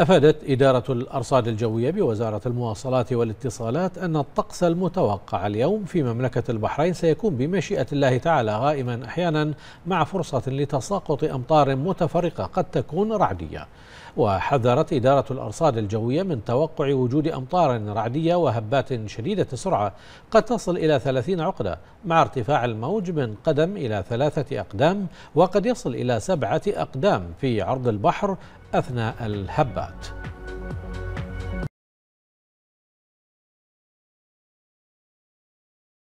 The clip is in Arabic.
أفادت إدارة الأرصاد الجوية بوزارة المواصلات والاتصالات أن الطقس المتوقع اليوم في مملكة البحرين سيكون بمشيئة الله تعالى غائما أحيانا مع فرصة لتساقط أمطار متفرقة قد تكون رعدية وحذرت إدارة الأرصاد الجوية من توقع وجود أمطار رعدية وهبات شديدة السرعة قد تصل إلى 30 عقدة مع ارتفاع الموج من قدم إلى ثلاثة أقدام وقد يصل إلى سبعة أقدام في عرض البحر أثناء الهبات